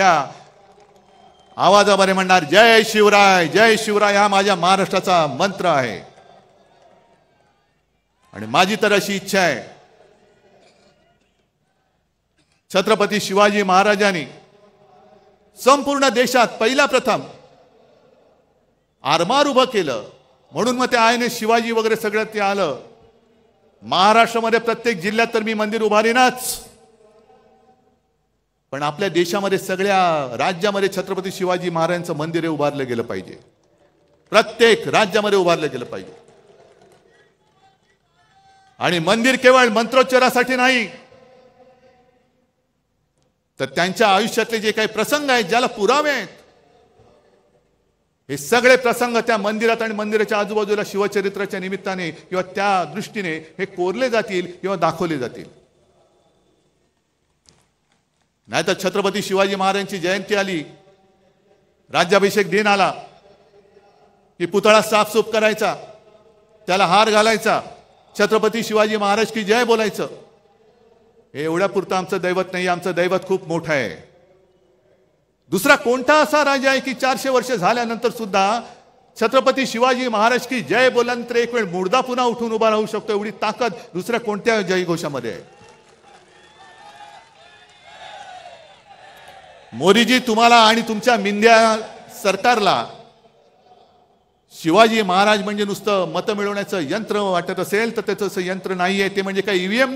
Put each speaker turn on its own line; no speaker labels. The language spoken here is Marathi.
आवाजामध्ये म्हणणार जय शिवराय जय शिवराय हा माझ्या महाराष्ट्राचा मंत्र आहे आणि माझी तर अशी इच्छा आहे छत्रपती शिवाजी महाराजांनी संपूर्ण देशात पहिला प्रथम आरमार उभं केलं म्हणून मग ते आयने शिवाजी वगैरे सगळं ते आलं महाराष्ट्रामध्ये प्रत्येक जिल्ह्यात तर मी मंदिर उभारीनच पण आपल्या देशामध्ये सगळ्या राज्यामध्ये छत्रपती शिवाजी महाराजांचं मंदिर उभारलं गेलं पाहिजे प्रत्येक राज्यामध्ये उभारलं गेलं पाहिजे आणि मंदिर केवळ मंत्रोच्चारासाठी नाही तर त्यांच्या आयुष्यातले जे काही प्रसंग आहेत ज्याला पुरावे आहेत हे सगळे प्रसंग त्या मंदिरात आणि मंदिराच्या आजूबाजूला शिवचरित्राच्या निमित्ताने किंवा त्या दृष्टीने हे कोरले जातील किंवा दाखवले जातील नाहीतर छत्रपती शिवाजी महाराजांची जयंती आली राज्याभिषेक दिन आला की पुतळा साफसूफ करायचा त्याला हार घालायचा छत्रपती शिवाजी महाराज की जय बोलायचं हे एवढ्या पुरतं आमचं दैवत नाही आमचं दैवत खूप मोठं आहे दुसरा कोणता असा राजा आहे की चारशे वर्ष झाल्यानंतर सुद्धा छत्रपती शिवाजी महाराज की जय बोलंतर एक वेळ मुर्दा पुन्हा उठून उभा राहू शकतो एवढी ताकद दुसऱ्या कोणत्या जयघोषामध्ये आहे मोदीजी तुम्हाला आणि तुमच्या मिंद्या सरकारला शिवाजी महाराज म्हणजे नुसतं मतं मिळवण्याचं यंत्र वाटत असेल तर त्याचं यंत्र नाही आहे ते म्हणजे काय ईव्हीएम